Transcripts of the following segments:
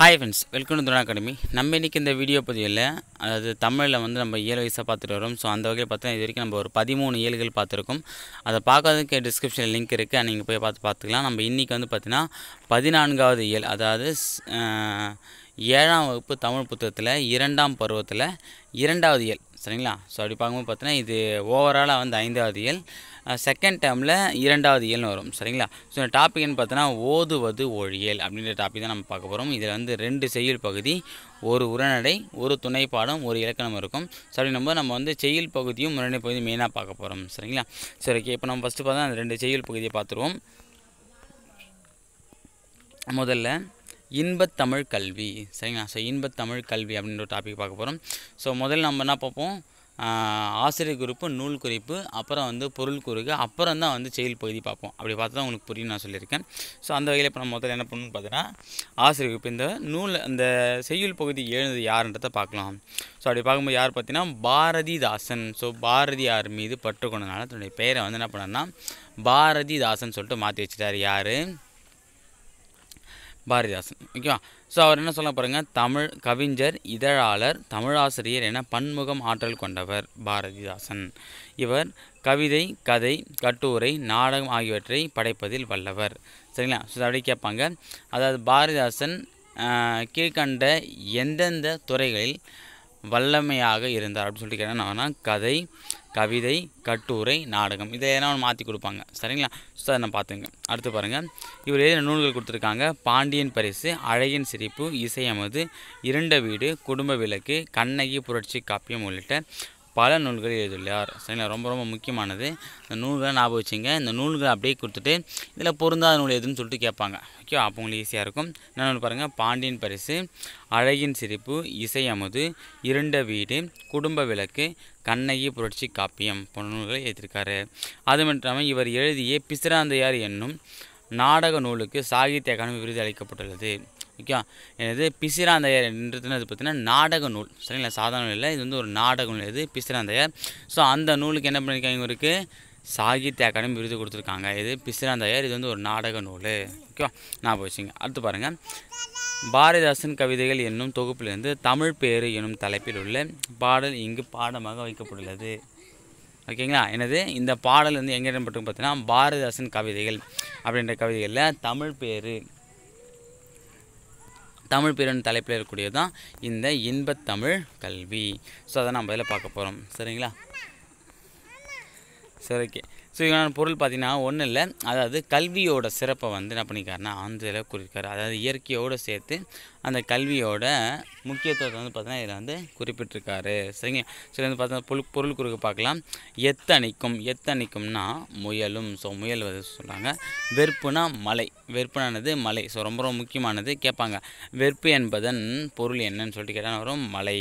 hi friends welcome to Thuna academy நம்ம இன்றைக்கி இந்த வீடியோ பதிவில் அதாவது தமிழில் வந்து நம்ம இயல் வயசாக பார்த்துட்டு வரோம் ஸோ அந்த வகையில் பார்த்தா இது வரைக்கும் நம்ம ஒரு பதிமூணு இயல்கள் பார்த்துருக்கோம் அதை பார்க்காததுக்கு டிஸ்கிரிப்ஷனில் லிங்க் இருக்குது நீங்கள் போய் பார்த்து பார்த்துக்கலாம் நம்ம இன்றைக்கி வந்து பார்த்திங்கன்னா பதினான்காவது இயல் அதாவது ஏழாம் வகுப்பு தமிழ் புத்தகத்தில் இரண்டாம் பருவத்தில் இரண்டாவது இயல் சரிங்களா ஸோ அப்படி பார்க்கும்போது பார்த்தீங்கன்னா இது ஓவராலாக வந்து ஐந்தாவது இயல் செகண்ட் டேர்மில் இரண்டாவது இயல்னு வரும் சரிங்களா ஸோ இந்த டாபிக்னு பார்த்தோன்னா ஓதுவது ஒழியல் அப்படின்ற டாபிக் தான் நம்ம பார்க்க போகிறோம் இதில் வந்து ரெண்டு செய்யுள் பகுதி ஒரு உரநடை ஒரு துணைப்பாடம் ஒரு இலக்கணம் இருக்கும் ஸோ அப்படின்னும்போது நம்ம வந்து செய்யுள் பகுதியும் உரைநடை பகுதியும் மெயினாக பார்க்க போகிறோம் சரிங்களா சரி ஓகே இப்போ நம்ம ஃபஸ்ட்டு பார்த்தா அந்த ரெண்டு செய்யுள் பகுதியை பார்த்துருவோம் முதல்ல இன்பத்தமிழ் கல்வி சரிங்களா ஸோ இன்பத்தமிழ் கல்வி அப்படின்ற ஒரு டாபிக் பார்க்க போகிறோம் ஸோ முதல்ல நம்ம என்ன பார்ப்போம் ஆசிரியர் குறிப்பு நூல் குறிப்பு அப்புறம் வந்து பொருள் குறுகு அப்புறம் தான் வந்து செயல் பகுதி பார்ப்போம் அப்படி பார்த்தா உங்களுக்கு புரியும் நான் சொல்லியிருக்கேன் ஸோ அந்த வகையில் இப்போ நம்ம முதல்ல என்ன பண்ணணும்னு பார்த்தீங்கன்னா ஆசிரியர் குறிப்பு இந்த நூல் அந்த செய்யுள் பகுதி எழுந்தது யாருன்றதை பார்க்கலாம் ஸோ அப்படி பார்க்கும்போது யார் பார்த்தீங்கன்னா பாரதிதாசன் ஸோ பாரதியார் மீது பற்று தன்னுடைய பெயரை வந்து என்ன பண்ணார்னா பாரதிதாசன் சொல்லிட்டு மாற்றி வச்சுட்டார் யார் பாரதிதாசன் ஓகேவா ஸோ அவர் என்ன சொல்ல பாருங்கள் தமிழ் கவிஞர் இதழாளர் தமிழாசிரியர் என பன்முகம் ஆற்றல் கொண்டவர் பாரதிதாசன் இவர் கவிதை கதை கட்டுரை நாடகம் ஆகியவற்றை படைப்பதில் வல்லவர் சரிங்களா ஸோ அப்படி கேட்பாங்க அதாவது பாரதிதாசன் கீழ்கண்ட எந்தெந்த துறைகளில் வல்லமையாக இருந்தார் அப்படின்னு சொல்லிட்டு கேட்டாங்கன்னா கதை கவிதை கட்டுரை நாடகம் இதை எதனா ஒன்று மாற்றி கொடுப்பாங்க சரிங்களா சார் நான் பார்த்துங்க அடுத்து பாருங்கள் இவர் எழுதின நூல்கள் கொடுத்துருக்காங்க பாண்டியன் பரிசு அழகின் சிரிப்பு இசையமது இரண்ட வீடு குடும்ப விளக்கு கண்ணகி புரட்சி காப்பியம் உள்ளிட்ட பல நூல்கள் எழுதியுள்ளார் சரிங்களா ரொம்ப ரொம்ப முக்கியமானது இந்த நூல்களை ஞாபகம் வச்சுங்க இந்த நூல்களை அப்படியே கொடுத்துட்டு இதில் பொருந்தாத நூல் எதுன்னு சொல்லிட்டு கேட்பாங்க ஓகே அப்போ உங்களுக்கு ஈஸியாக இருக்கும் என்னென்னு பாருங்கள் பாண்டியன் பரிசு அழகின் சிரிப்பு இசை அமுது இருண்ட வீடு குடும்ப விளக்கு கண்ணகி புரட்சி காப்பியம் போன்ற நூல்களை எழுதியிருக்காரு அது மட்டும் இல்லாமல் இவர் எழுதிய பிசிராந்தையார் என்னும் நாடக நூலுக்கு சாகித்ய அகாடமி விருது அளிக்கப்பட்டுள்ளது ஓகே பிசிராந்தையர் பிசிராந்தையர்ன்றது பார்த்தீங்கன்னா நாடக நூல் சரிங்களா சாதாரண இல்லை இது வந்து ஒரு நாடக நூல் இது பிசிராந்தையர் ஸோ அந்த நூலுக்கு என்ன பண்ணியிருக்காங்க இவருக்கு சாகித்ய அகாடமி விருது கொடுத்துருக்காங்க இது பிசிராந்தையர் இது வந்து ஒரு நாடக நூல் ஓகேவா நான் போச்சுங்க அடுத்து பாருங்கள் பாரதிதாசன் கவிதைகள் என்னும் தொகுப்பிலிருந்து தமிழ் பேரு எனும் தலைப்பில் உள்ள பாடல் இங்கு பாடமாக வைக்கப்பட்டுள்ளது ஓகேங்களா எனது இந்த பாடல் வந்து எங்கே இடம்பெற்று பார்த்தீங்கன்னா பாரதிதாசன் கவிதைகள் அப்படின்ற கவிதைகளில் தமிழ் பேரு தமிழ் பிரிவின் தலைப்பில் இருக்கக்கூடியது தான் இந்த இன்பத்தமிழ் கல்வி ஸோ அதை நம்ம இதில் பார்க்க போகிறோம் சரிங்களா சரி ஓகே ஸோ இதனால் பொருள் பார்த்தீங்கன்னா ஒன்றும் இல்லை அதாவது கல்வியோட சிறப்பை வந்து என்ன பண்ணிக்காருன்னா ஆந்திரியில் குறிக்கார் அதாவது இயற்கையோடு சேர்த்து அந்த கல்வியோட முக்கியத்துவத்தை வந்து பார்த்தீங்கன்னா இதில் வந்து குறிப்பிட்டிருக்காரு சரிங்க சரி வந்து பார்த்தோன்னா பொருள் பொருள் குறுக்கு பார்க்கலாம் எத்தணிக்கும் எத்தணிக்கும்னா முயலும் ஸோ முயல் சொல்கிறாங்க வெறுப்புனா மலை வெறுப்புனானது மலை ஸோ ரொம்ப ரொம்ப முக்கியமானது கேட்பாங்க வெறுப்பு என்பதன் பொருள் என்னன்னு சொல்லிட்டு கேட்டால் வரும் மலை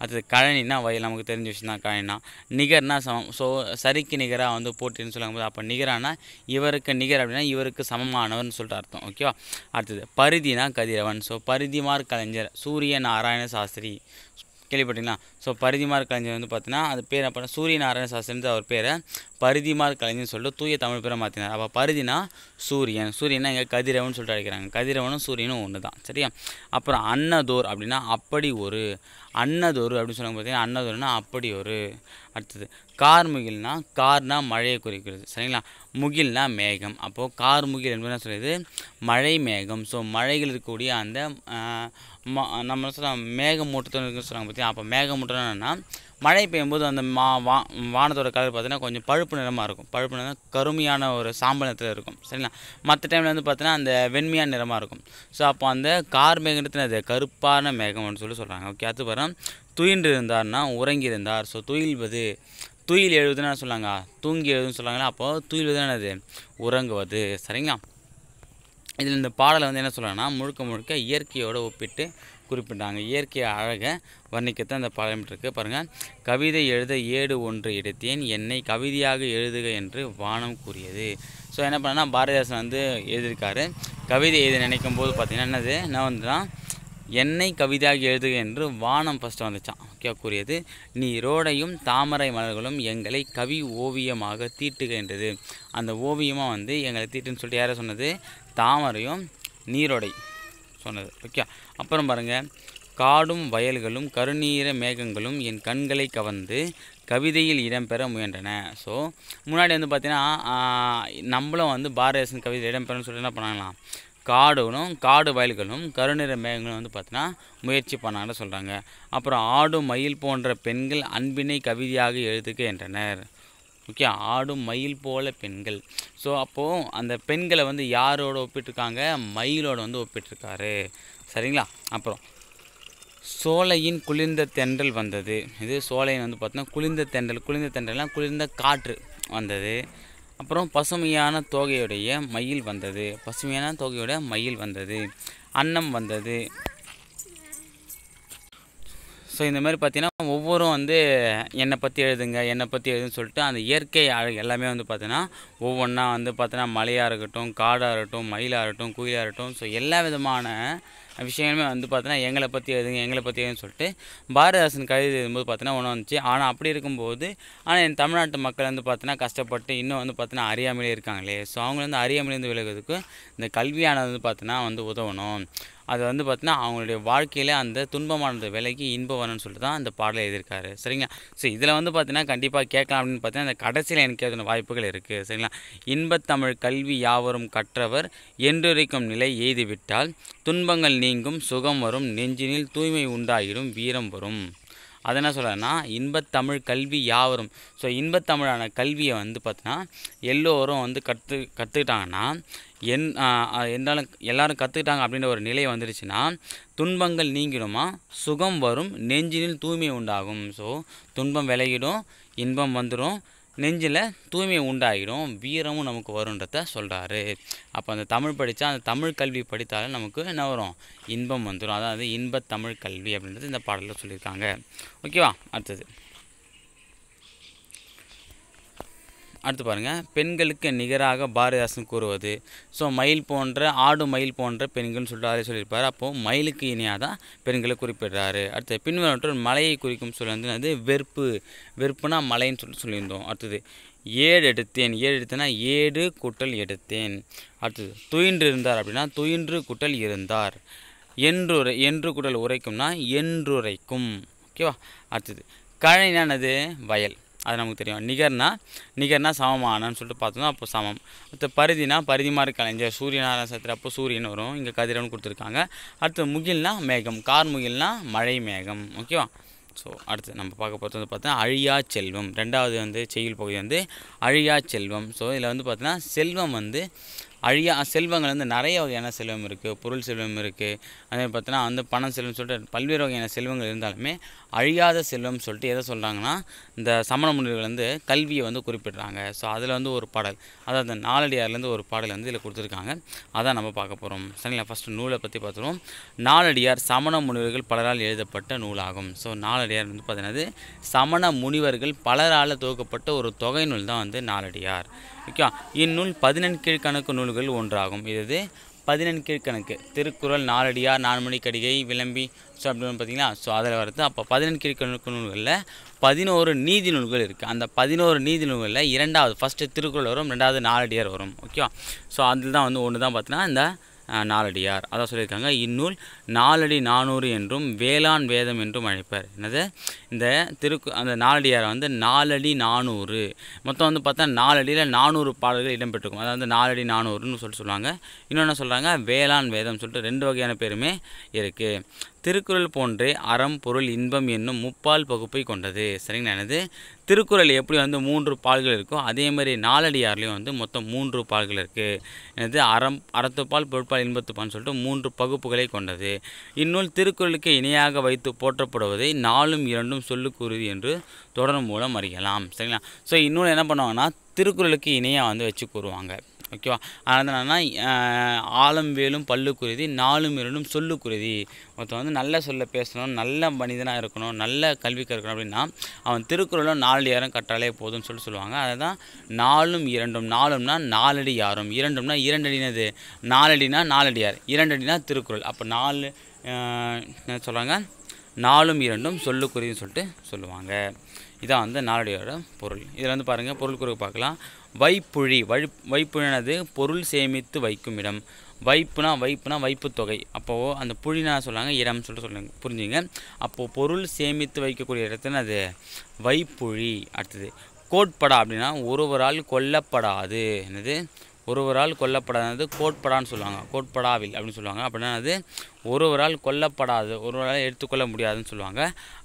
அடுத்தது கழனினா வயல் நமக்கு தெரிஞ்ச விஷயம் தான் கழனினா நிகர்னா சமம் ஸோ சரிக்கு நிகராக வந்து போட்டின்னு சொல்லுங்க போது அப்போ நிகரானா இவருக்கு நிகர் அப்படின்னா இவருக்கு சமமானவர்னு சொல்லிட்டு அர்த்தம் ஓகேவா அடுத்தது பருதினா கதிரவன் ஸோ பருதி பரிதிமார் கலைஞர் சூரிய நாராயண சாஸ்திரி கேள்விப்பட்டீங்களா ஸோ பரிதிமார் கலைஞர் வந்து பார்த்தீங்கன்னா அது பேர் அப்போ சூரிய நாராயண சாஸ்திரின்னு அவர் பேரை பரிதிமார் கலைஞர்னு சொல்லிட்டு தூய தமிழ் பேரை மாற்றினார் அப்போ பரிதினா சூரியன் சூரியனா எங்கள் கதிரவன் சொல்லிட்டு அழைக்கிறாங்க கதிரவனும் சூரியனும் ஒன்று தான் சரியா அப்புறம் அன்னதோர் அப்படின்னா அப்படி ஒரு அன்னதொரு அப்படின்னு சொன்னாங்க பார்த்தீங்கன்னா அன்னதொருனா அப்படி ஒரு அடுத்தது கார்முகில்னா கார்னா மழையை குறிக்கிறது சரிங்களா முகில்னா மேகம் அப்போது கார்முகில் என்பது என்ன சொல்வது மழை மேகம் ஸோ மழைகள் இருக்கக்கூடிய அந்த நம்ம சொல்ல மேகமூட்டத்தில் இருக்குன்னு சொன்னாங்க பார்த்தீங்கன்னா அப்போ மேகமூட்டம் என்னென்னா மழை பெய்யும்போது அந்த மா வா வானத்தோட கலர் பார்த்தீங்கன்னா கொஞ்சம் பழுப்பு நிறமாக இருக்கும் பழுப்பு நிறம் கருமையான ஒரு சாம்பல் நிறத்தில் இருக்கும் சரிங்களா மற்ற டைமில் வந்து பார்த்தீங்கன்னா அந்த வெண்மையான நிறமாக இருக்கும் ஸோ அப்போ அந்த கார் மேகத்தில் அது கருப்பான மேகம்னு சொல்லி சொல்கிறாங்க ஓகே அது பாருங்க துயின்று இருந்தார்னா உறங்கி இருந்தார் ஸோ துயில்வது துயில் எழுதுன்னு சொல்லாங்க தூங்கி எழுதுன்னு சொல்கிறாங்களா அப்போது துயில்வது என்னது உறங்குவது சரிங்களா இதில் இந்த பாடலை வந்து என்ன சொல்கிறாங்கன்னா முழுக்க முழுக்க இயற்கையோடு ஒப்பிட்டு குறிப்பிட்டாங்க இயற்கை அழகை வர்ணிக்கத்தான் அந்த பழமிட்டிருக்கு பாருங்கள் கவிதை எழுத ஏடு ஒன்று எடுத்தேன் என்னை கவிதையாக எழுதுக என்று வானம் கூறியது ஸோ என்ன பண்ணால் பாரதிதாசன் வந்து எழுதியிருக்காரு கவிதை எழுத நினைக்கும் போது பார்த்திங்கன்னா என்னது நான் வந்துன்னா என்னை கவிதையாக எழுதுக என்று வானம் ஃபஸ்ட்டு வந்துச்சான் ஓகே கூறியது நீ ரோடையும் தாமரை மலர்களும் எங்களை கவி ஓவியமாக தீட்டுகின்றது அந்த ஓவியமாக வந்து எங்களை தீட்டுன்னு சொல்லிட்டு யாரை சொன்னது தாமரையும் நீரோடை சொன்னது ஓகே அப்புறம் பாருங்க காடும் வயல்களும் கருநீர மேகங்களும் என் கண்களை கவர்ந்து கவிதையில் இடம்பெற முயன்றன ஸோ முன்னாடி வந்து பார்த்திங்கன்னா நம்மளும் வந்து பாரதேசன் கவிதை இடம்பெறன்னு சொல்லிட்டு என்ன பண்ணாங்களாம் காடுகளும் காடு வயல்களும் கருநிற மேகங்களும் வந்து பார்த்தீங்கன்னா முயற்சி பண்ணாங்கன்னு சொல்கிறாங்க அப்புறம் ஆடு மயில் போன்ற பெண்கள் அன்பினை கவிதையாக எழுதுகின்றனர் ஓகே ஆடும் மயில் போல பெண்கள் ஸோ அப்போது அந்த பெண்களை வந்து யாரோட ஒப்பிட்டிருக்காங்க மயிலோட வந்து ஒப்பிட்டுருக்காரு சரிங்களா அப்புறம் சோலையின் குளிர்ந்த தென்றல் வந்தது இது சோலையின் வந்து பார்த்தோன்னா குளிர்ந்த தென்றல் குளிர்ந்த தென்றல்னால் குளிர்ந்த காற்று வந்தது அப்புறம் பசுமையான தோகையுடைய மயில் வந்தது பசுமையான தோகையுடைய மயில் வந்தது அன்னம் வந்தது ஸோ இந்த மாதிரி பார்த்திங்கன்னா ஒவ்வொரும் வந்து என்னை பற்றி எழுதுங்க என்னை பற்றி எழுதுன்னு சொல்லிட்டு அந்த இயற்கை அழகு எல்லாமே வந்து பார்த்தீங்கன்னா ஒவ்வொன்றா வந்து பார்த்தீங்கன்னா மலையாக இருக்கட்டும் காடாக இருக்கட்டும் மயிலாக இருக்கட்டும் குயிலாக இருக்கட்டும் ஸோ எல்லா விதமான விஷயங்களுமே வந்து பார்த்தினா எங்களை பற்றி எதுங்க எங்களை பற்றி எதுன்னு சொல்லிட்டு பாரதிதாசன் கவிதை எழுதும்போது பார்த்தீங்கன்னா ஒன்று வந்துச்சு ஆனால் அப்படி இருக்கும்போது ஆனால் என் தமிழ்நாட்டு மக்கள் வந்து பார்த்தினா கஷ்டப்பட்டு இன்னும் வந்து பார்த்தினா அறியாமலே இருக்காங்களே ஸோ அவங்க வந்து அறியாமலேருந்து விலகிறதுக்கு இந்த கல்வியானது வந்து பார்த்தினா வந்து உதவணும் அது வந்து பார்த்தினா அவங்களுடைய வாழ்க்கையில் அந்த துன்பமானது விலைக்கு இன்பம் வரணும்னு சொல்லிட்டு தான் அந்த பாடலை எழுதியிருக்காரு சரிங்களா ஸோ இதில் வந்து பார்த்தீங்கன்னா கண்டிப்பாக கேட்கலாம் அப்படின்னு பார்த்தீங்கன்னா அந்த கடைசியில் எனக்கு அதன வாய்ப்புகள் இருக்குது சரிங்களா இன்பத்தமிழ் கல்வி யாவரும் கற்றவர் என்றுரைக்கும் நிலை எய்துவிட்டால் துன்பங்கள் நீங்கும் சுகம் வரும் நெஞ்சினில் தூய்மை உண்டாகிடும் வீரம் வரும் அதை என்ன சொல்கிறேன்னா இன்பத்தமிழ் கல்வி யாவரும் ஸோ இன்பத்தமிழான கல்வியை வந்து பார்த்தினா எல்லோரும் வந்து கற்று கற்றுக்கிட்டாங்கன்னா என் என்னாலும் எல்லாரும் கற்றுக்கிட்டாங்க அப்படின்ற ஒரு நிலை வந்துருச்சுன்னா துன்பங்கள் நீங்கிடுமா சுகம் வரும் நெஞ்சினில் தூய்மை உண்டாகும் ஸோ துன்பம் விலகிடும் இன்பம் வந்துடும் நெஞ்சில் தூய்மை உண்டாகிடும் வீரமும் நமக்கு வரும்ன்றத சொல்கிறாரு அப்போ அந்த தமிழ் படித்தா அந்த தமிழ் கல்வி படித்தாலும் நமக்கு என்ன வரும் இன்பம் வந்துடும் அதாவது இன்பத் தமிழ் கல்வி அப்படின்றது இந்த பாடலில் சொல்லியிருக்காங்க ஓகேவா அடுத்தது அடுத்து பாருங்கள் பெண்களுக்கு நிகராக பாரதிதாசன் கூறுவது ஸோ மயில் போன்ற ஆடு மயில் போன்ற பெண்கள்னு சொல்லிட்டு சொல்லியிருப்பார் அப்போது மயிலுக்கு இணையாக தான் பெண்களை குறிப்பிடுறாரு அடுத்து பின்வரும் மலையை குறிக்கும் சொல் வந்து அது வெறுப்பு வெறுப்புனா மலைன்னு சொல்லி சொல்லியிருந்தோம் அடுத்தது ஏடு எடுத்தேன் ஏடு எடுத்தேன்னா ஏடு குட்டல் எடுத்தேன் அடுத்தது துயின்று இருந்தார் அப்படின்னா துயின்று குட்டல் இருந்தார் என்று என்று குட்டல் உரைக்கும்னா என்றுரைக்கும் ஓகேவா அடுத்தது கழனியானது வயல் அது நமக்கு தெரியும் நிகர்னா நிகர்னா சமமானன்னு சொல்லிட்டு பார்த்தோம்னா அப்போ சமம் அடுத்து பரிதினா பரிதி மாதிரி இங்கே சூரியநாராயண சத்திர அப்போ சூரியன் வரும் இங்கே கதிரவன் கொடுத்துருக்காங்க அடுத்து முகில்னா மேகம் கார் முகில்னா மழை மேகம் ஓகேவா ஸோ அடுத்து நம்ம பார்க்க போகிறது வந்து பார்த்தீங்கன்னா அழியா செல்வம் ரெண்டாவது வந்து செய்யுள் பகுதி வந்து அழியா செல்வம் ஸோ இதில் வந்து பார்த்தீங்கன்னா செல்வம் வந்து அழியா செல்வங்கள் வந்து நிறைய வகையான செல்வம் இருக்குது பொருள் செல்வம் இருக்குது அதே பார்த்தோன்னா அந்த பணம் செல்வம் சொல்லிட்டு பல்வேறு வகையான செல்வங்கள் இருந்தாலுமே அழியாத செல்வம் சொல்லிட்டு எதை சொல்கிறாங்கன்னா இந்த சமண முனிவர்கள் வந்து கல்வியை வந்து குறிப்பிடுறாங்க ஸோ அதில் வந்து ஒரு பாடல் அதாவது அந்த நாலடியார்லேருந்து ஒரு பாடல் வந்து இதில் கொடுத்துருக்காங்க அதான் நம்ம பார்க்க போகிறோம் சரிங்களா ஃபஸ்ட்டு நூலை பற்றி பார்த்துருவோம் நாலடியார் சமண முனிவர்கள் பலரால் எழுதப்பட்ட நூலாகும் ஸோ நாலடியார் வந்து பார்த்தீங்கன்னா சமண முனிவர்கள் பலரால் துவக்கப்பட்ட ஒரு தொகை நூல் தான் வந்து நாலடியார் ஓகே இந்நூல் பதினெண் கீழ்கணக்கு நூல் நூல்கள் ஒன்றாகும் இது பதினெண்கீழ்கணக்கு திருக்குறள் நாலடியார் நான்மணிக்கடிகை விளம்பி ஸோ அப்படின்னு பார்த்தீங்களா ஸோ அதில் வருது அப்போ பதினெண்கீழ்கணக்கு நூல்களில் பதினோரு நீதி நூல்கள் இருக்குது அந்த பதினோரு நீதி நூல்களில் இரண்டாவது ஃபஸ்ட்டு திருக்குறள் வரும் ரெண்டாவது நாலடியார் வரும் ஓகேவா ஸோ அதில் தான் வந்து ஒன்று தான் பார்த்தீங்கன்னா இந்த நாலடியார் அதான் சொல்லியிருக்காங்க இந்நூல் நாலடி நானூறு என்றும் வேளாண் வேதம் என்றும் அழைப்பார் என்னது இந்த திருக்கு அந்த நாலடியார் வந்து நாலடி நானூறு மொத்தம் வந்து பார்த்தா நாலடியில் நானூறு பாடல்கள் இடம்பெற்றிருக்கும் அதாவது நாலடி நானூறுன்னு சொல்லிட்டு சொல்லுவாங்க இன்னொன்று சொல்கிறாங்க வேளாண் வேதம் சொல்லிட்டு ரெண்டு வகையான பேருமே இருக்குது திருக்குறள் போன்றே அறம் பொருள் இன்பம் என்னும் முப்பால் பகுப்பை கொண்டது சரிங்களா எனது திருக்குறள் எப்படி வந்து மூன்று பால்கள் இருக்கோ அதே மாதிரி நாலடியார்லேயும் வந்து மொத்தம் மூன்று பால்கள் இருக்குது எனது அறம் அறத்துப்பால் பொருட்பால் இன்பத்துப்பால்னு சொல்லிட்டு மூன்று பகுப்புகளை கொண்டது இந்நூல் திருக்குறளுக்கு இணையாக வைத்து போற்றப்படுவதை நாலும் இரண்டும் சொல்லுக்குருதி என்று தொடர் மூலம் அறியலாம் சரிங்களா ஸோ இந்நூல் என்ன பண்ணுவாங்கன்னா திருக்குறளுக்கு இணையாக வந்து வச்சு கூறுவாங்க ஓகேவா அதனால் என்னன்னா ஆழம் வேலும் பல்லுக்குருதி நாலும் இருளும் சொல்லுக்குருதி ஒருத்தன் வந்து நல்ல சொல்ல பேசணும் நல்ல மனிதனாக இருக்கணும் நல்ல கல்வி கற்கணும் அப்படின்னா அவன் திருக்குறளும் நாலடி யாரும் கற்றாலே போதும்னு சொல்லி சொல்லுவாங்க அதை தான் நாலும் இரண்டும் நாலும்னா நாலடி யாரும் இரண்டும்னா இரண்டடினது நாலடினா நாலடியார் இரண்டடினா திருக்குறள் அப்போ நாலு என்ன சொல்கிறாங்க நாலும் இரண்டும் சொல்லுக்குருதின்னு சொல்லிட்டு சொல்லுவாங்க இதான் வந்து நாலடியோட பொருள் இதில் வந்து பாருங்கள் பொருள் குறை பார்க்கலாம் வைப்புழி வழி வைப்புழினது பொருள் சேமித்து வைக்கும் இடம் வைப்புனா வைப்புனா வைப்பு தொகை அப்போது அந்த புழினா சொல்லுவாங்க இடம் சொல்லிட்டு சொல்லுங்க புரிஞ்சுங்க அப்போது பொருள் சேமித்து வைக்கக்கூடிய இடத்துன்னு அது வைப்புழி அடுத்தது கோட்படா அப்படின்னா ஒருவரால் கொல்லப்படாது என்னது ஒருவரால் கொல்லப்படாதது கோட்படான்னு சொல்லுவாங்க கோட்படாவில் அப்படின்னு சொல்லுவாங்க அப்படின்னா அது ஒருவரால் கொல்லப்படாது ஒருவரால் எடுத்துக்கொள்ள முடியாதுன்னு சொல்லுவாங்க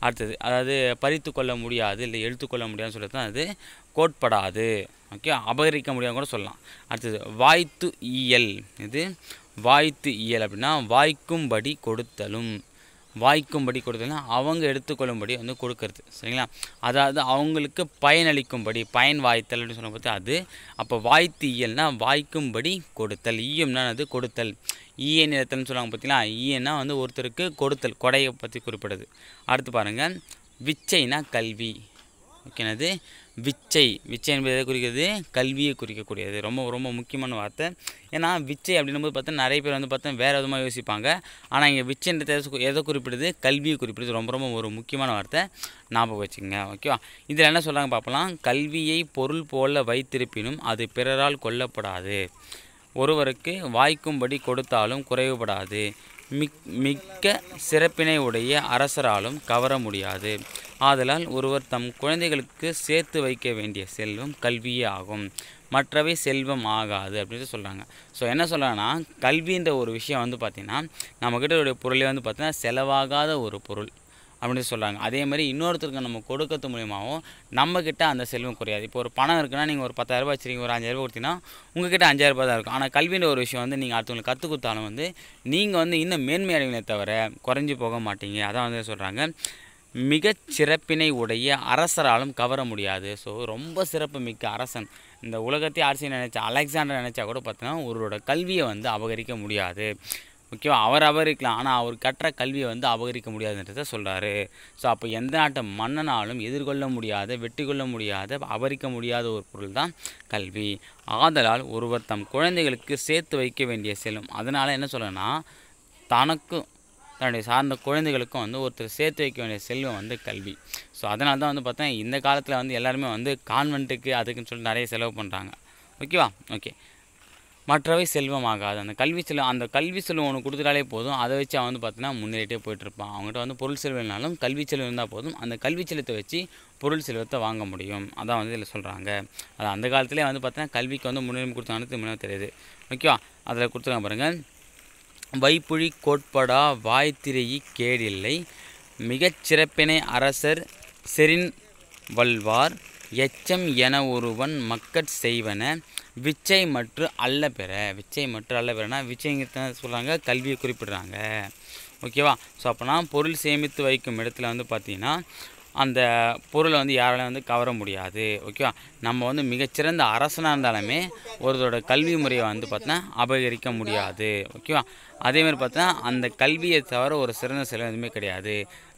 அடுத்தது அதாவது பறித்து கொள்ள முடியாது இல்லை எடுத்துக்கொள்ள முடியாதுன்னு சொல்லி தான் அது கோட்படாது ஓகே அபகரிக்க முடியாதுன்னு கூட சொல்லலாம் அடுத்தது வாய்த்து இயல் இது வாய்த்து இயல் அப்படின்னா வாய்க்கும்படி கொடுத்தலும் வாய்க்கும்படி கொடுத்ததுன்னா அவங்க எடுத்துக்கொள்ளும்படி வந்து கொடுக்கறது சரிங்களா அதாவது அவங்களுக்கு பயனளிக்கும்படி பயன் வாய்த்தல் அப்படின்னு சொன்ன பார்த்து அது அப்போ வாய்த்து இயல்னா வாய்க்கும்படி கொடுத்தல் ஈயம்னா அது கொடுத்தல் ஈய நிறத்தல்னு சொல்லுவாங்க பார்த்தீங்களா ஈயன்னா வந்து ஒருத்தருக்கு கொடுத்தல் கொடையை பற்றி குறிப்பிடுது அடுத்து பாருங்கள் விச்சைனா கல்வி ஓகேனது விச்சை விச்சை என்பது எதை குறிக்கிறது கல்வியை குறிக்கக்கூடியது ரொம்ப ரொம்ப முக்கியமான வார்த்தை ஏன்னா விச்சை அப்படின்னும் போது பார்த்தா நிறைய பேர் வந்து பார்த்தா வேறு விதமாக யோசிப்பாங்க ஆனால் இங்கே விச்சைன்றது எதை குறிப்பிடுது கல்வியை குறிப்பிடுது ரொம்ப ரொம்ப ஒரு முக்கியமான வார்த்தை ஞாபகம் வச்சுக்கோங்க ஓகேவா இதில் என்ன சொல்கிறாங்க பார்ப்பலாம் கல்வியை பொருள் போல வைத்திருப்பினும் அது பிறரால் கொல்லப்படாது ஒருவருக்கு வாய்க்கும்படி கொடுத்தாலும் குறைவுபடாது மிக் மிக்க சிறப்பினை உடைய அரசராலும் கவர முடியாது ஆதலால் ஒருவர் தம் குழந்தைகளுக்கு சேர்த்து வைக்க வேண்டிய செல்வம் கல்வியே ஆகும் மற்றவை செல்வம் ஆகாது அப்படின்ட்டு சொல்கிறாங்க ஸோ என்ன சொல்கிறாங்கன்னா கல்வின்ற ஒரு விஷயம் வந்து பார்த்திங்கன்னா நம்மக்கிட்ட ஒரு பொருளே வந்து பார்த்திங்கன்னா செலவாகாத ஒரு பொருள் அப்படின்னு சொல்கிறாங்க அதே மாதிரி இன்னொருத்தருக்கு நம்ம கொடுக்கறது மூலியமாகவும் நம்மக்கிட்ட அந்த செல்வம் குறையாது இப்போ ஒரு பணம் இருக்குன்னா நீங்கள் ஒரு பத்தாயிரரூபா வச்சுருக்கீங்க ஒரு அஞ்சாயிரரூபா கொடுத்தீங்கன்னா உங்ககிட்ட அஞ்சாயிரரூபா தான் இருக்கும் ஆனால் கல்வின்ற ஒரு விஷயம் வந்து நீங்கள் அடுத்தவங்களுக்கு கற்றுக் கொடுத்தாலும் வந்து நீங்கள் வந்து இன்னும் மேன்மை தவிர குறைஞ்சி போக மாட்டீங்க அதான் வந்து சொல்கிறாங்க மிகச் சிறப்பினை உடைய அரசராலும் கவர முடியாது ஸோ ரொம்ப சிறப்பு மிக்க அரசன் இந்த உலகத்தை அரசியல் நினைச்சா அலெக்சாண்டர் நினச்சா கூட பார்த்தோன்னா ஒருவரோட கல்வியை வந்து அபகரிக்க முடியாது முக்கியமாக அவர் அபகரிக்கலாம் ஆனால் அவர் கற்ற கல்வியை வந்து அபகரிக்க முடியாதுன்றத சொல்கிறாரு ஸோ அப்போ எந்த நாட்டை மன்னனாலும் எதிர்கொள்ள முடியாத வெட்டி கொள்ள முடியாத அபகரிக்க முடியாத ஒரு பொருள் தான் கல்வி ஆதலால் ஒருவர் தம் குழந்தைகளுக்கு சேர்த்து வைக்க வேண்டிய செல்லும் அதனால் என்ன சொல்லணும்னா தனக்கும் தன்னுடைய சார்ந்த குழந்தைகளுக்கும் வந்து ஒருத்தர் சேர்த்து வைக்க வேண்டிய செல்வம் வந்து கல்வி ஸோ அதனால தான் வந்து பார்த்தா இந்த காலத்தில் வந்து எல்லாருமே வந்து கான்வென்ட்டுக்கு அதுக்குன்னு சொல்லி நிறைய செலவு பண்ணுறாங்க ஓகேவா ஓகே மற்றவை செல்வம் ஆகாது அந்த கல்வி செல்வம் அந்த கல்வி செல்வம் ஒன்று கொடுத்துட்டாலே போதும் அதை வச்சு அவன் வந்து பார்த்தீங்கன்னா முன்னேறிட்டே இருப்பான் அவங்ககிட்ட வந்து பொருள் செல்வம்னாலும் கல்வி செல்வம் இருந்தால் போதும் அந்த கல்வி செல்வத்தை வச்சு பொருள் செல்வத்தை வாங்க முடியும் அதான் வந்து இதில் சொல்கிறாங்க அது அந்த காலத்திலே வந்து பார்த்தீங்கன்னா கல்விக்கு வந்து முன்னுரிமை கொடுத்தாங்கன்னு தெரியுது ஓகேவா அதில் கொடுத்துருக்காங்க பாருங்கள் வைப்புழி கோட்படா வாய்த்திரையி கேடில்லை சிறப்பினை அரசர் செரின் வல்வார் எச்சம் என ஒருவன் மக்கட் செய்வன விச்சை மற்றும் அல்ல பெற விச்சை மற்றும் அல்ல பெறனா விச்சைங்கிறத சொல்கிறாங்க கல்வியை குறிப்பிடுறாங்க ஓகேவா ஸோ அப்போனா பொருள் சேமித்து வைக்கும் இடத்துல வந்து பார்த்திங்கன்னா அந்த பொருளை வந்து யாராலையும் வந்து கவர முடியாது ஓகேவா நம்ம வந்து மிகச்சிறந்த அரசனாக இருந்தாலுமே ஒருத்தரோட கல்வி முறையை வந்து பார்த்தோன்னா அபகரிக்க முடியாது ஓகேவா அதேமாதிரி பார்த்தோன்னா அந்த கல்வியை தவிர ஒரு சிறந்த செலவு எதுவுமே கிடையாது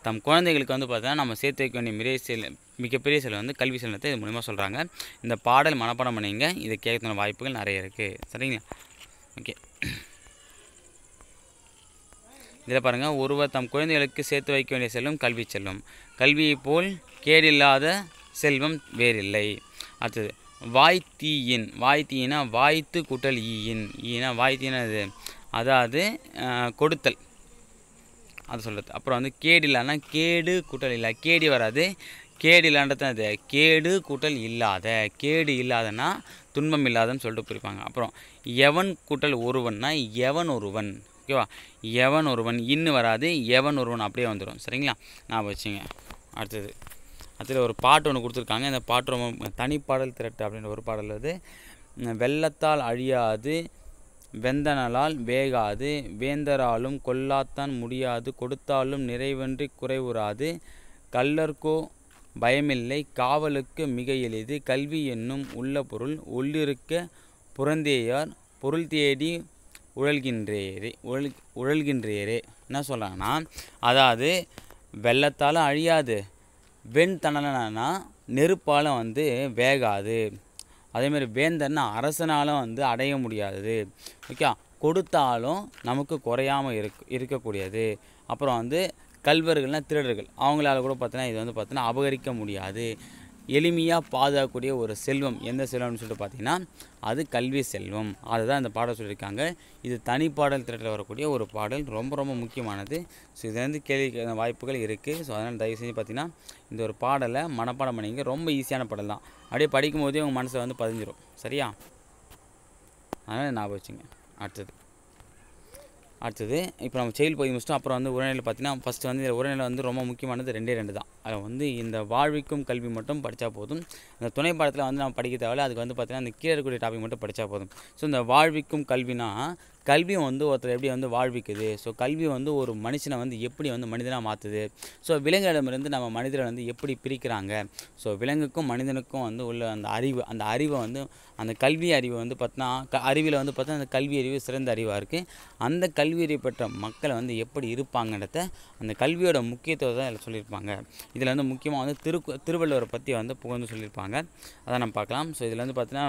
தம் குழந்தைகளுக்கு வந்து பார்த்தோன்னா நம்ம சேர்த்து வைக்க வேண்டிய மிக செல் மிகப்பெரிய செலவு வந்து கல்வி செலவத்தை இது மூலிமா சொல்கிறாங்க இந்த பாடல் மனப்பாடம் பண்ணிங்க இதை கேட்கணும் வாய்ப்புகள் நிறைய இருக்குது சரிங்களா ஓகே இதில் பாருங்கள் ஒருவர் தம் குழந்தைகளுக்கு சேர்த்து வைக்க வேண்டிய செல்வம் கல்வி செல்வம் கல்வியை போல் கேடில்லாத செல்வம் வேறில்லை அடுத்தது வாய் தீயின் வாய் வாய்த்து கூட்டல் ஈயின் ஈனா வாய்த்தீனா இது அது அதாவது கொடுத்தல் அது சொல்கிறது அப்புறம் வந்து கேடு கேடு கூட்டல் இல்லை கேடி வராது கேடு இல்லான்றது அது கேடு கூட்டல் இல்லாத கேடு இல்லாதனா துன்பம் இல்லாதன்னு சொல்லிட்டு பிரிப்பாங்க அப்புறம் எவன் கூட்டல் ஒருவன்னா எவன் ஒருவன் ஓகேவா எவன் ஒருவன் இன்னு வராது எவன் ஒருவன் அப்படியே வந்துடும் சரிங்களா நான் வச்சுங்க அடுத்தது அடுத்தது ஒரு பாட்டு ஒன்று கொடுத்துருக்காங்க அந்த பாட்டு ரொம்ப தனிப்பாடல் திரட்டு அப்படின்ற ஒரு பாடல் வந்து வெள்ளத்தால் அழியாது வெந்தனலால் வேகாது வேந்தராலும் கொல்லாத்தான் முடியாது கொடுத்தாலும் நிறைவன்றி குறைவுறாது கல்லர்க்கோ பயமில்லை காவலுக்கு மிக எளிது கல்வி என்னும் உள்ள பொருள் உள்ளிருக்க புறந்தேயார் பொருள் தேடி உழல்கின்றேரே உழல் உழல்கின்றேரே என்ன சொல்கிறாங்கன்னா அதாவது வெள்ளத்தால் அழியாது வெண்தணலனா நெருப்பால் வந்து வேகாது அதேமாதிரி வேந்தன்னா அரசனாலும் வந்து அடைய முடியாதது ஓகே கொடுத்தாலும் நமக்கு குறையாமல் இருக் இருக்கக்கூடியது அப்புறம் வந்து கல்வர்கள்னால் திருடர்கள் அவங்களால கூட பார்த்தீங்கன்னா இது வந்து பார்த்தீங்கன்னா அபகரிக்க முடியாது எளிமையாக பாதுகாக்கக்கூடிய ஒரு செல்வம் எந்த செல்வம்னு சொல்லிட்டு பார்த்தீங்கன்னா அது கல்வி செல்வம் அதுதான் இந்த பாடல் சொல்லியிருக்காங்க இது தனி பாடல் திரட்டில் வரக்கூடிய ஒரு பாடல் ரொம்ப ரொம்ப முக்கியமானது ஸோ இதுலேருந்து கேள்வி வாய்ப்புகள் இருக்குது ஸோ அதனால் தயவு செஞ்சு பார்த்தீங்கன்னா இந்த ஒரு பாடலை மனப்பாடம் பண்ணிங்க ரொம்ப ஈஸியான பாடல் தான் அப்படியே படிக்கும்போதே உங்கள் மனசில் வந்து பதிஞ்சிடும் சரியா அதனால் ஞாபகம் வச்சுங்க அடுத்தது அடுத்தது இப்போ நம்ம செயல் பகுதி முடிச்சிட்டோம் அப்புறம் வந்து உரைநிலை பார்த்தீங்கன்னா ஃபஸ்ட்டு வந்து உரைநிலை வந்து ரொம்ப முக்கியமானது ரெண்டே ரெண்டு தான் அதை வந்து இந்த வாழ்விக்கும் கல்வி மட்டும் படித்தா போதும் அந்த துணை பாடத்தில் வந்து நம்ம படிக்க தேவையில்ல அதுக்கு வந்து பார்த்திங்கன்னா அந்த கீழே இருக்கக்கூடிய டாபிக் மட்டும் படித்தா போதும் ஸோ இந்த வாழ்விக்கும் கல்வினா கல்வியும் வந்து ஒருத்தர் எப்படி வந்து வாழ்விக்குது ஸோ கல்வி வந்து ஒரு மனுஷனை வந்து எப்படி வந்து மனிதனாக மாற்றுது ஸோ விலங்குகளிடமிருந்து நம்ம மனிதரை வந்து எப்படி பிரிக்கிறாங்க ஸோ விலங்குக்கும் மனிதனுக்கும் வந்து உள்ள அந்த அறிவு அந்த அறிவை வந்து அந்த கல்வி அறிவு வந்து பார்த்தினா க அறிவில் வந்து பார்த்தா அந்த கல்வி அறிவு சிறந்த அறிவாக இருக்குது அந்த கல்வி அறிவு பெற்ற மக்களை வந்து எப்படி இருப்பாங்கன்றத அந்த கல்வியோட தான் இதில் சொல்லியிருப்பாங்க இதில் வந்து முக்கியமாக வந்து திரு திருவள்ளுவரை பற்றி வந்து புகழ்ந்து சொல்லியிருப்பாங்க அதை நம்ம பார்க்கலாம் ஸோ இதில் வந்து பார்த்தினா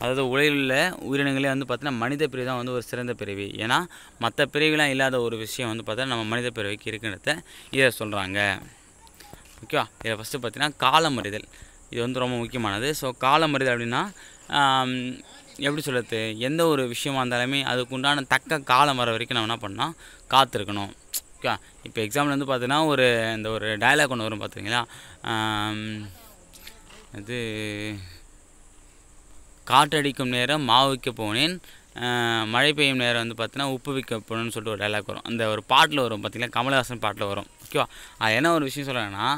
அதாவது உலகில் உள்ள உயிரினங்களே வந்து பார்த்தீங்கன்னா மனித பிரிவு தான் வந்து ஒரு சிறந்த பிரிவு ஏன்னா மற்ற பிரிவுலாம் இல்லாத ஒரு விஷயம் வந்து பார்த்தா நம்ம மனித பிரிவுக்கு இருக்கிறத இதை சொல்கிறாங்க ஓகேவா இதை ஃபஸ்ட்டு பார்த்தீங்கன்னா காலமறிதல் இது வந்து ரொம்ப முக்கியமானது ஸோ காலமறிதல் அப்படின்னா எப்படி சொல்கிறது எந்த ஒரு விஷயமா இருந்தாலுமே அதுக்கு உண்டான தக்க காலம் வர வரைக்கும் நம்ம என்ன பண்ணால் காத்திருக்கணும் ஓகே இப்போ எக்ஸாம்பிள் வந்து பார்த்தீங்கன்னா ஒரு இந்த ஒரு டைலாக் ஒன்று வரும் பார்த்துருங்களா இது காற்றடிக்கும் நேரம் மாவு விற்க போனேன் மழை பெய்யும் நேரம் வந்து பார்த்தீங்கன்னா உப்பு விற்க போகணும்னு சொல்லிட்டு ஒரு டைலாக் வரும் அந்த ஒரு பாட்டில் வரும் பார்த்திங்கன்னா கமலஹாசன் பாட்டில் வரும் ஓகேவா அது என்ன ஒரு விஷயம் சொல்கிறேன்னா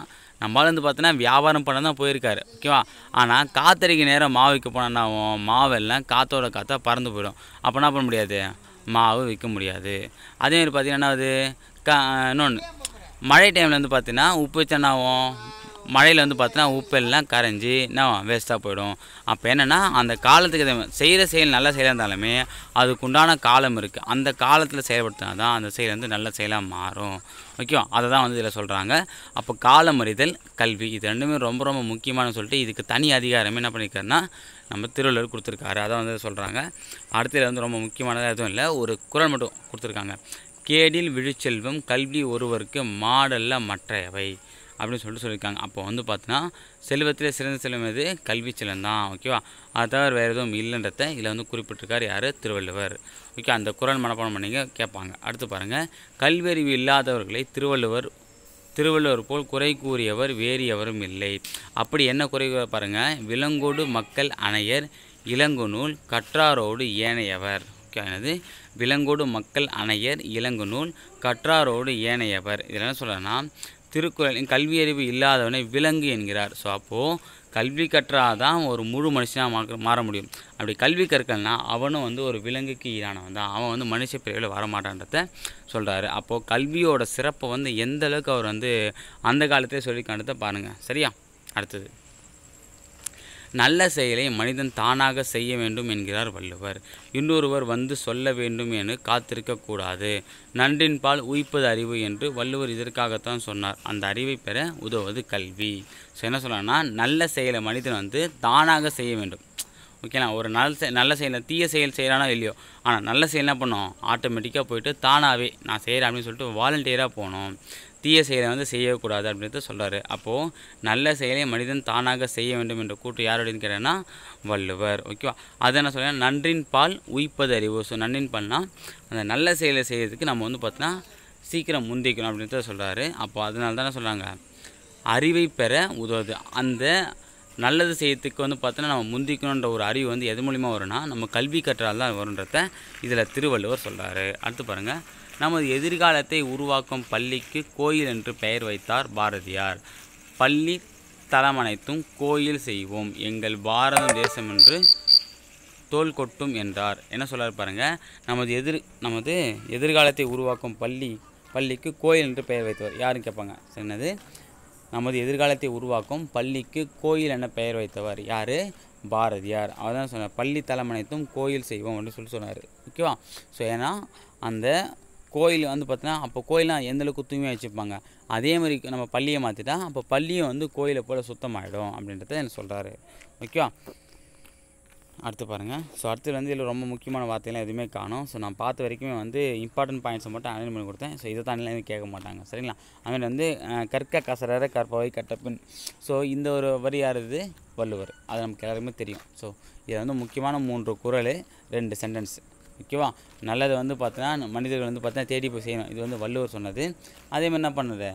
நம்மளால் வந்து பார்த்தீங்கன்னா வியாபாரம் பண்ண தான் போயிருக்காரு ஓகேவா ஆனால் காத்தடிக்கு நேரம் மாவு விற்க போனோன்னா மாவெல்லாம் காற்றோட காற்றா பறந்து போயிடும் அப்போ என்ன பண்ண முடியாது மாவு விற்க முடியாது அதேமாதிரி பார்த்திங்கன்னா அது க இன்னொன்று மழை டைமில் வந்து பார்த்தீங்கன்னா உப்பு வச்சா ஆகும் மழையில் வந்து பார்த்தீங்கன்னா உப்பெல்லாம் கரைஞ்சி என்ன வேஸ்ட்டாக போயிடும் அப்போ என்னென்னா அந்த காலத்துக்கு செய்கிற செயல் நல்ல செயலாக இருந்தாலுமே அதுக்குண்டான காலம் இருக்குது அந்த காலத்தில் செயல்படுத்தினா தான் அந்த செயல் வந்து நல்ல செயலாக மாறும் ஓகேவா அதை தான் வந்து இதில் சொல்கிறாங்க அப்போ காலம் அறிதல் கல்வி இது ரெண்டுமே ரொம்ப ரொம்ப முக்கியமானு சொல்லிட்டு இதுக்கு தனி அதிகாரம் என்ன பண்ணியிருக்காருன்னா நம்ம திருவள்ளுவர் கொடுத்துருக்காரு அதை வந்து சொல்கிறாங்க அடுத்தது வந்து ரொம்ப முக்கியமானதாக எதுவும் இல்லை ஒரு குரல் மட்டும் கொடுத்துருக்காங்க கேடில் விழுச்செல்வம் கல்வி ஒருவருக்கு மாடல்ல மற்றவை அப்படின்னு சொல்லிட்டு சொல்லியிருக்காங்க அப்போ வந்து பார்த்தீங்கன்னா செல்வத்திலே சிறந்த செல்வம் எது கல்வி செல்வம் தான் ஓகேவா அதாவது வேறு எதுவும் இல்லைன்றத இதில் வந்து குறிப்பிட்டிருக்கார் யார் திருவள்ளுவர் ஓகே அந்த குரல் மனப்பாடம் பண்ணிங்க கேட்பாங்க அடுத்து பாருங்கள் கல்வியறிவு இல்லாதவர்களை திருவள்ளுவர் திருவள்ளுவர் போல் குறை கூறியவர் வேறு எவரும் இல்லை அப்படி என்ன குறை பாருங்கள் விலங்கோடு மக்கள் அணையர் இளங்குநூல் கற்றாரோடு ஏனையவர் ஓகே என்னது விலங்கோடு மக்கள் அணையர் இளங்குநூல் கற்றாரோடு ஏனையவர் இதில் என்ன சொல்கிறேன்னா திருக்குறளின் கல்வியறிவு இல்லாதவனை விலங்கு என்கிறார் ஸோ அப்போது கல்வி கற்றாதான் ஒரு முழு மனுஷனாக மாற மாற முடியும் அப்படி கல்வி கற்கலனா அவனும் வந்து ஒரு விலங்குக்கு ஈரானவன் தான் அவன் வந்து மனுஷ பிரிவில் வரமாட்டான்றத சொல்கிறாரு அப்போது கல்வியோட சிறப்பை வந்து எந்தளவுக்கு அவர் வந்து அந்த காலத்திலே சொல்லி காண்டதை பாருங்கள் சரியா அடுத்தது நல்ல செயலை மனிதன் தானாக செய்ய வேண்டும் என்கிறார் வள்ளுவர் இன்னொருவர் வந்து சொல்ல வேண்டும் என காத்திருக்கக்கூடாது நன்றின்பால் உயிப்பது அறிவு என்று வள்ளுவர் இதற்காகத்தான் சொன்னார் அந்த அறிவை பெற உதவுவது கல்வி ஸோ என்ன சொல்லணும்னா நல்ல செயலை மனிதன் வந்து தானாக செய்ய வேண்டும் ஓகேண்ணா ஒரு நல்ல நல்ல செயல் தீய செயல் செய்கிறானா இல்லையோ ஆனால் நல்ல செயல் என்ன பண்ணோம் ஆட்டோமேட்டிக்காக போயிட்டு தானாகவே நான் செய்கிறேன் அப்படின்னு சொல்லிட்டு வாலண்டியராக போகணும் தீய செயலை வந்து செய்யக்கூடாது அப்படின்றது சொல்கிறாரு அப்போது நல்ல செயலை மனிதன் தானாக செய்ய வேண்டும் என்ற கூற்று யாருடையன்னு கேட்டேன்னா வள்ளுவர் ஓகேவா அதை என்ன சொல்கிறேன் நன்றின் பால் உயிப்பது அறிவு ஸோ நன்றின் பால்னால் அந்த நல்ல செயலை செய்கிறதுக்கு நம்ம வந்து பார்த்தோன்னா சீக்கிரம் முந்திக்கணும் அப்படின்றத சொல்கிறாரு அப்போ அதனால தானே சொல்கிறாங்க அறிவை பெற உதவுது அந்த நல்லது செய்யறதுக்கு வந்து பார்த்தோன்னா நம்ம முந்திக்கணுன்ற ஒரு அறிவு வந்து எது மூலிமா வரும்னா நம்ம கல்வி கற்றால் தான் வரும்ன்றத இதில் திருவள்ளுவர் சொல்கிறாரு அடுத்து பாருங்கள் நமது எதிர்காலத்தை உருவாக்கும் பள்ளிக்கு கோயில் என்று பெயர் வைத்தார் பாரதியார் பள்ளி அனைத்தும் கோயில் செய்வோம் எங்கள் பாரதம் தேசம் என்று தோல் கொட்டும் என்றார் என்ன சொல்கிறார் பாருங்கள் நமது எதிர் நமது எதிர்காலத்தை உருவாக்கும் பள்ளி பள்ளிக்கு கோயில் என்று பெயர் வைத்தவர் யாருன்னு கேட்பாங்க என்னது நமது எதிர்காலத்தை உருவாக்கும் பள்ளிக்கு கோயில் என பெயர் வைத்தவர் யார் பாரதியார் அவர் தான் சொன்னார் பள்ளி தலைமனைத்தும் கோயில் செய்வோம் அப்படின்னு சொல்லி சொன்னார் ஓகேவா ஸோ ஏன்னா அந்த கோயில் வந்து பார்த்தீங்கன்னா அப்போ கோயிலாம் எந்தளவுக்கு தூய்மையாக வச்சுப்பாங்க அதே மாதிரி நம்ம பள்ளியை மாற்றிட்டா அப்போ பள்ளியும் வந்து கோயிலை போல் சுத்தமாகிடும் அப்படின்றத என்ன சொல்கிறாரு ஓகேவா அடுத்து பாருங்கள் ஸோ அடுத்து வந்து இதில் ரொம்ப முக்கியமான வார்த்தையெல்லாம் எதுவுமே காணும் ஸோ நான் பார்த்த வரைக்குமே வந்து இம்பார்ட்டன்ட் பாயிண்ட்ஸை மட்டும் அனலைன் பண்ணி கொடுத்தேன் ஸோ இதை தான் கேட்க மாட்டாங்க சரிங்களா அதுமாதிரி வந்து கற்க கசரற கற்பவை கட்டப்பின் ஸோ இந்த ஒரு வரி யாரது வள்ளுவர் அது நமக்கு எல்லாருக்குமே தெரியும் ஸோ இதை வந்து முக்கியமான மூன்று குரல் ரெண்டு சென்டென்ஸ் ஓகேவா நல்லது வந்து பார்த்தீங்கன்னா மனிதர்கள் வந்து பார்த்தீங்கன்னா தேடி போய் செய்யணும் இது வந்து வள்ளுவர் சொன்னது அதே மாதிரி என்ன பண்ணுது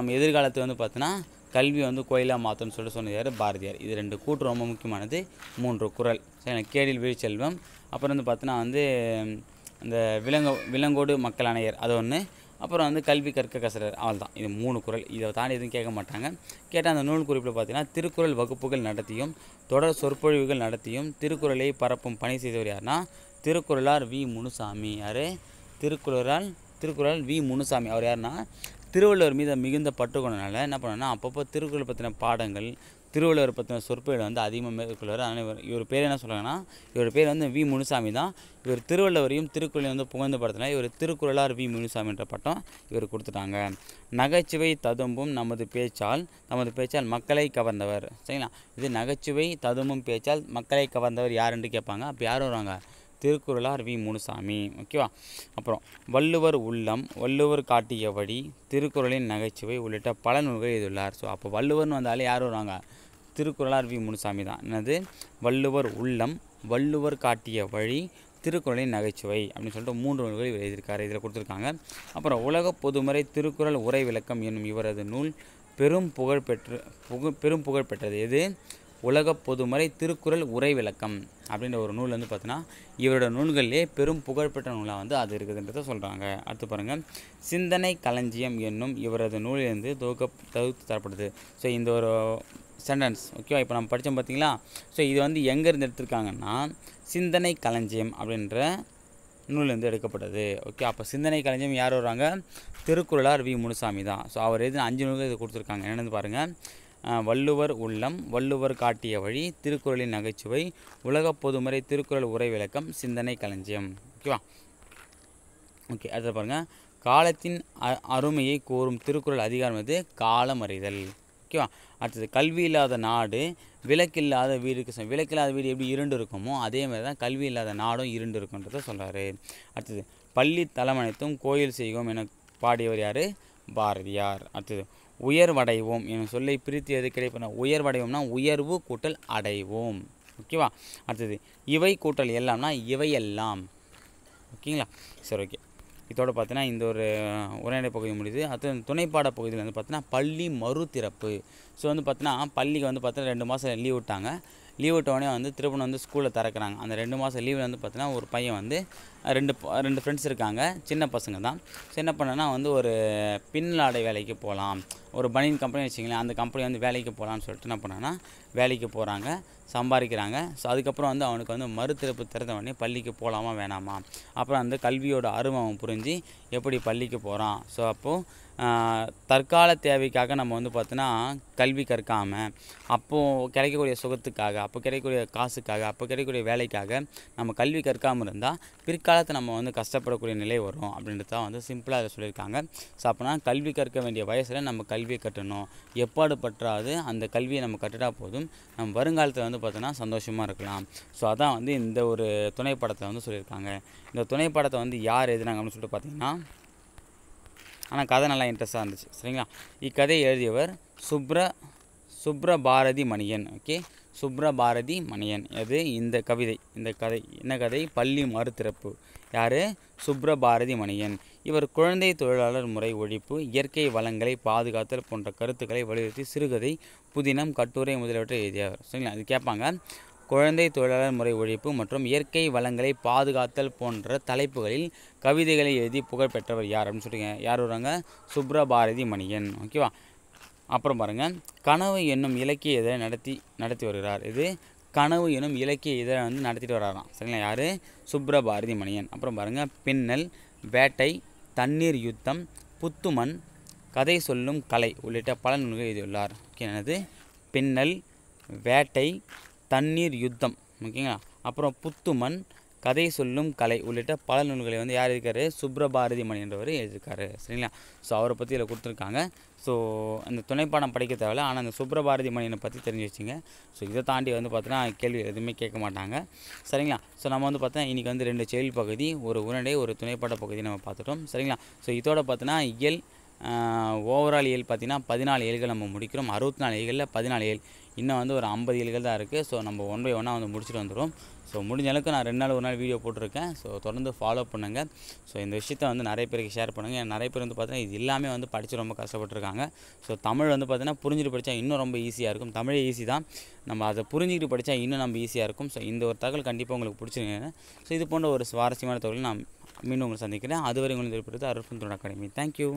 நம்ம எதிர்காலத்து வந்து பார்த்தோன்னா கல்வி வந்து கோயிலாக மாற்றணும்னு சொல்லிட்டு சொன்னார் பாரதியார் இது ரெண்டு கூட்டு ரொம்ப முக்கியமானது மூன்று குரல் எனக்கு கேடில் வீழ்ச்செல்வம் அப்புறம் வந்து பார்த்தீங்கன்னா வந்து இந்த விலங்கோ விலங்கோடு மக்கள் அணையர் அது ஒன்று அப்புறம் வந்து கல்வி கற்க கசரர் அவள் தான் இது மூணு குரல் இதை தாண்டி எதுவும் கேட்க மாட்டாங்க கேட்டால் அந்த நூல் குறிப்பில் பார்த்தீங்கன்னா திருக்குறள் வகுப்புகள் நடத்தியும் தொடர் சொற்பொழிவுகள் நடத்தியும் திருக்குறளை பரப்பும் பணி செய்தவர் யாருன்னா திருக்குறளார் வி முனுசாமி யார் திருக்குறளால் திருக்குறள் வி முனுசாமி அவர் யாருன்னா திருவள்ளுவர் மீது மிகுந்த பட்டுக்கொண்டனால என்ன பண்ணோன்னா அப்பப்போ திருக்குறள் பற்றின பாடங்கள் திருவள்ளுவர் பற்றின சொற்பேடு வந்து அதிகமாக மேற்கொள்வார் அனைவர் இவர் பேர் என்ன சொல்கிறாங்கன்னா இவர் பேர் வந்து வி முனுசாமி தான் இவர் திருவள்ளுவரையும் திருக்குறளையும் வந்து புகழ்ந்து படத்தினா இவர் திருக்குறளார் வி முனுசாமி என்ற பட்டம் இவர் கொடுத்துட்டாங்க நகைச்சுவை ததும்பும் நமது பேச்சால் நமது பேச்சால் மக்களை கவர்ந்தவர் சரிங்களா இது நகைச்சுவை ததும்பும் பேச்சால் மக்களை கவர்ந்தவர் யாருன்னு கேட்பாங்க அப்போ யார் வருவாங்க திருக்குறளார் வி முனுசாமி ஓகேவா அப்புறம் வள்ளுவர் உள்ளம் வள்ளுவர் காட்டிய வழி திருக்குறளின் நகைச்சுவை உள்ளிட்ட பல நூல்கள் எழுதியுள்ளார் ஸோ அப்போ வள்ளுவர்னு வந்தாலே யார் வருவாங்க திருக்குறளார் வி முனுசாமி தான் என்னது வள்ளுவர் உள்ளம் வள்ளுவர் காட்டிய வழி திருக்குறளின் நகைச்சுவை அப்படின்னு சொல்லிட்டு மூன்று நூல்கள் இவர் எழுதியிருக்காரு இதில் கொடுத்துருக்காங்க அப்புறம் உலக பொதுமறை திருக்குறள் உரை விளக்கம் என்னும் இவரது நூல் பெரும் புகழ் பெற்று புகழ் பெரும் புகழ் பெற்றது எது உலக பொதுமறை திருக்குறள் உரை விளக்கம் அப்படின்ற ஒரு நூல் வந்து பார்த்தீங்கன்னா இவரோட நூல்களிலே பெரும் புகழ்பெற்ற நூலாக வந்து அது இருக்குதுன்றத சொல்கிறாங்க அடுத்து பாருங்கள் சிந்தனை களஞ்சியம் என்னும் இவரது நூலிலிருந்து தொகுக்க தொகுத்து தரப்படுது ஸோ இந்த ஒரு சென்டென்ஸ் ஓகேவா இப்போ நம்ம படித்தோம் பார்த்தீங்களா ஸோ இது வந்து எங்கேருந்து எடுத்திருக்காங்கன்னா சிந்தனை களஞ்சியம் அப்படின்ற நூலேருந்து எடுக்கப்பட்டது ஓகே அப்போ சிந்தனை களஞ்சியம் யார் வருவாங்க திருக்குறளார் வி முனுசாமி தான் ஸோ அவர் எது அஞ்சு நூல்கள் இது கொடுத்துருக்காங்க என்னென்னு பாருங்கள் வள்ளுவர் உள்ளம் வள்ளுவர் காட்டிய வழி திருக்குறளின் நகைச்சுவை உலக பொதுமறை திருக்குறள் உரை விளக்கம் சிந்தனை களஞ்சியம் ஓகேவா ஓகே அடுத்த பாருங்கள் காலத்தின் அருமையை கோரும் திருக்குறள் அதிகாரம் காலம் காலமறிதல் ஓகேவா அடுத்தது கல்வி இல்லாத நாடு விளக்கில்லாத வீடுக்கு விளக்கில்லாத வீடு எப்படி இருண்டு இருக்குமோ அதே மாதிரி தான் கல்வி இல்லாத நாடும் இருண்டு இருக்குன்றத சொல்கிறார் அடுத்தது பள்ளி தலைமனைத்தும் கோயில் செய்வோம் என பாடியவர் யார் பாரதியார் அடுத்தது உயர்வடைவோம் என சொல்லை பிரித்து எது கிடைப்பன உயர்வடைவோம்னா உயர்வு கூட்டல் அடைவோம் ஓகேவா அடுத்தது இவை கூட்டல் எல்லாம்னா இவையெல்லாம் ஓகேங்களா சரி ஓகே இதோடு பார்த்தீங்கன்னா இந்த ஒரு உரையாடை பகுதி முடியுது அடுத்து துணைப்பாட பகுதியில் வந்து பார்த்தீங்கன்னா பள்ளி மறுதிறப்பு ஸோ வந்து பார்த்தீங்கன்னா பள்ளிக்கு வந்து பார்த்தீங்கன்னா ரெண்டு மாதம் லீவ் விட்டாங்க லீவ் விட்டோடனே வந்து திருப்பணம் வந்து ஸ்கூலில் திறக்கிறாங்க அந்த ரெண்டு மாதம் லீவில் வந்து பார்த்தீங்கன்னா ஒரு பையன் வந்து ரெண்டு ரெண்டு ஃப்ரெண்ட்ஸ் இருக்காங்க சின்ன பசங்க தான் ஸோ என்ன பண்ணேன்னா வந்து ஒரு பின்னலாடை வேலைக்கு போகலாம் ஒரு பனியன் கம்பெனி வச்சிங்களேன் அந்த கம்பெனி வந்து வேலைக்கு போகலான்னு சொல்லிட்டு என்ன பண்ணேன்னா வேலைக்கு போகிறாங்க சம்பாதிக்கிறாங்க ஸோ அதுக்கப்புறம் வந்து அவனுக்கு வந்து மறுத்திறப்பு திறந்த உடனே பள்ளிக்கு போகலாமா வேணாமா அப்புறம் அந்த கல்வியோட அருமை அவன் புரிஞ்சு எப்படி பள்ளிக்கு போகிறான் ஸோ அப்போது தற்கால தேவைக்காக நம்ம வந்து பார்த்தோன்னா கல்வி கற்காமல் அப்போது கிடைக்கக்கூடிய சுகத்துக்காக அப்போ கிடைக்கக்கூடிய காசுக்காக அப்போ கிடைக்கக்கூடிய வேலைக்காக நம்ம கல்வி கற்காமல் இருந்தால் பிற்காலத்தை நம்ம வந்து கஷ்டப்படக்கூடிய நிலை வரும் அப்படின்றது தான் வந்து சிம்பிளாக அதை சொல்லியிருக்காங்க ஸோ அப்போனா கல்வி கற்க வேண்டிய வயசில் நம்ம கல்வியை கட்டணும் எப்பாடு பற்றாது அந்த கல்வியை நம்ம கட்டிட்டா போதும் மூலம் நம்ம வருங்காலத்தில் வந்து பார்த்தோன்னா சந்தோஷமாக இருக்கலாம் ஸோ அதான் வந்து இந்த ஒரு துணைப்படத்தை வந்து சொல்லியிருக்காங்க இந்த துணைப்படத்தை வந்து யார் எழுதினாங்க அப்படின்னு சொல்லிட்டு பார்த்தீங்கன்னா ஆனால் கதை நல்லா இன்ட்ரெஸ்டாக இருந்துச்சு சரிங்களா இக்கதையை எழுதியவர் சுப்ர சுப்ரபாரதி மணியன் ஓகே சுப்ரபாரதி மணியன் அது இந்த கவிதை இந்த கதை என்ன கதை பள்ளி மறுத்திறப்பு யார் சுப்ரபாரதி மணியன் இவர் குழந்தை தொழிலாளர் முறை ஒழிப்பு இயற்கை வளங்களை பாதுகாத்தல் போன்ற கருத்துக்களை வலியுறுத்தி சிறுகதை புதினம் கட்டுரை முதலியவற்றை எழுதியவர் சரிங்களா அது கேட்பாங்க குழந்தை தொழிலாளர் முறை ஒழிப்பு மற்றும் இயற்கை வளங்களை பாதுகாத்தல் போன்ற தலைப்புகளில் கவிதைகளை எழுதி புகழ்பெற்றவர் யார் அப்படின்னு சொல்லிங்க யார் வருவாங்க சுப்ரபாரதி மணியன் ஓகேவா அப்புறம் பாருங்கள் கனவு என்னும் இலக்கிய இதை நடத்தி நடத்தி வருகிறார் இது கனவு எனும் இலக்கிய இதழை வந்து நடத்திட்டு வராராம் சரிங்களா யார் சுப்ரபாரதி மணியன் அப்புறம் பாருங்கள் பின்னல் வேட்டை தண்ணீர் யுத்தம் புத்துமண் கதை சொல்லும் கலை உள்ளிட்ட பல நூல்கள் எழுதியுள்ளார் ஓகே எனது பின்னல் வேட்டை தண்ணீர் யுத்தம் ஓகேங்களா அப்புறம் புத்துமண் கதை சொல்லும் கலை உள்ளிட்ட பல நூல்களை வந்து யார் இருக்கார் சுப்ரபாரதி மணி என்றவர் எழுதியிருக்காரு சரிங்களா ஸோ அவரை பற்றி இதில் கொடுத்துருக்காங்க ஸோ அந்த துணைப்பாடம் படிக்க தேவையில்ல ஆனால் அந்த சுப்ரபாரதி மணியனை பற்றி தெரிஞ்சு வச்சுங்க ஸோ இதை தாண்டி வந்து பார்த்தீங்கன்னா கேள்வி எதுவுமே கேட்க மாட்டாங்க சரிங்களா ஸோ நம்ம வந்து பார்த்தீங்கன்னா இன்றைக்கி வந்து ரெண்டு செயல் பகுதி ஒரு உரண்டை ஒரு துணைப்பாட பகுதி நம்ம பார்த்துட்டோம் சரிங்களா ஸோ இதோட பார்த்தீங்கன்னா இயல் ஓவரால் இயல் பார்த்திங்கன்னா பதினாலு ஏழ்கள் நம்ம முடிக்கிறோம் அறுபத்தி நாலு ஏழ்களில் பதினாலு ஏழு இன்னும் வந்து ஒரு ஐம்பது இலைகள் தான் இருக்குது ஸோ நம்ம ஒன் பை ஒன்னாக வந்து முடிச்சுட்டு வந்துடும் ஸோ முடிஞ்ச அளவுக்கு நான் ரெண்டு நாள் ஒரு நாள் வீடியோ போட்டிருக்கேன் ஸோ தொடர்ந்து ஃபாலோ பண்ணுங்கள் ஸோ இந்த விஷயத்தை வந்து நிறைய பேருக்கு ஷேர் பண்ணுங்கள் நிறைய பேர் வந்து பார்த்தீங்கன்னா இது எல்லாமே வந்து படித்து ரொம்ப கஷ்டப்பட்டுருக்காங்க ஸோ தமிழ் வந்து பார்த்தீங்கன்னா புரிஞ்சுட்டு படித்தா இன்னும் ரொம்ப ஈஸியாக இருக்கும் தமிழே ஈஸி தான் நம்ம அதை புரிஞ்சுக்கிட்டு படித்தா இன்னும் நம்ம ஈஸியாக இருக்கும் ஸோ இந்த ஒரு தகவல் கண்டிப்பாக உங்களுக்கு பிடிச்சிருக்கேன் ஸோ இது போன்ற ஒரு சுவாரஸ்யமான தகவல் நான் மீண்டும் உங்களை சந்திக்கிறேன் அதுவரை உங்களுக்கு திருப்பி அருள் அகாடமி தேங்க்யூ